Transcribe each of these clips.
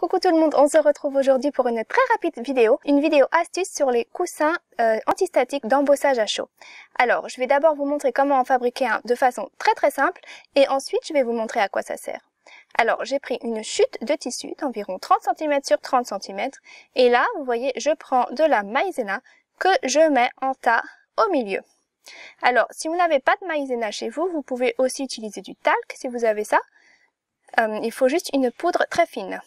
Coucou tout le monde, on se retrouve aujourd'hui pour une très rapide vidéo, une vidéo astuce sur les coussins euh, antistatiques d'embossage à chaud. Alors, je vais d'abord vous montrer comment en fabriquer un de façon très très simple et ensuite je vais vous montrer à quoi ça sert. Alors, j'ai pris une chute de tissu d'environ 30 cm sur 30 cm et là, vous voyez, je prends de la maïzena que je mets en tas au milieu. Alors, si vous n'avez pas de maïzena chez vous, vous pouvez aussi utiliser du talc si vous avez ça. Euh, il faut juste une poudre très fine.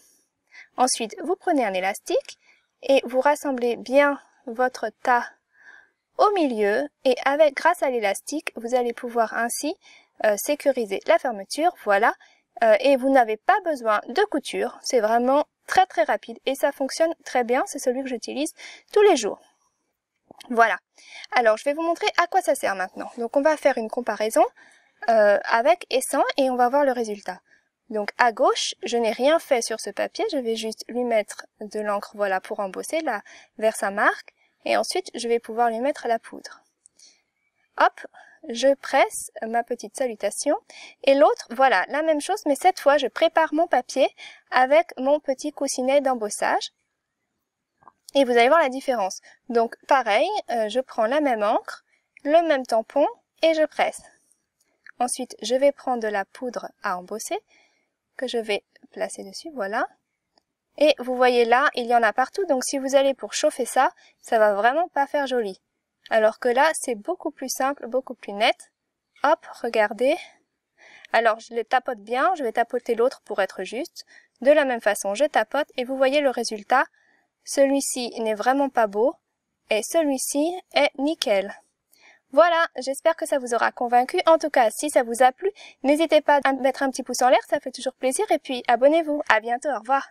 Ensuite, vous prenez un élastique et vous rassemblez bien votre tas au milieu et avec grâce à l'élastique, vous allez pouvoir ainsi euh, sécuriser la fermeture, voilà, euh, et vous n'avez pas besoin de couture, c'est vraiment très très rapide et ça fonctionne très bien, c'est celui que j'utilise tous les jours. Voilà, alors je vais vous montrer à quoi ça sert maintenant. Donc on va faire une comparaison euh, avec et sans et on va voir le résultat. Donc à gauche, je n'ai rien fait sur ce papier, je vais juste lui mettre de l'encre voilà pour embosser là vers sa marque et ensuite je vais pouvoir lui mettre la poudre. Hop, je presse ma petite salutation et l'autre, voilà, la même chose mais cette fois je prépare mon papier avec mon petit coussinet d'embossage. Et vous allez voir la différence. Donc pareil, euh, je prends la même encre, le même tampon et je presse. Ensuite, je vais prendre de la poudre à embosser que je vais placer dessus, voilà. Et vous voyez là, il y en a partout, donc si vous allez pour chauffer ça, ça va vraiment pas faire joli. Alors que là, c'est beaucoup plus simple, beaucoup plus net. Hop, regardez. Alors, je les tapote bien, je vais tapoter l'autre pour être juste. De la même façon, je tapote et vous voyez le résultat. Celui-ci n'est vraiment pas beau et celui-ci est nickel. Voilà, j'espère que ça vous aura convaincu. En tout cas, si ça vous a plu, n'hésitez pas à mettre un petit pouce en l'air, ça fait toujours plaisir. Et puis, abonnez-vous. À bientôt, au revoir.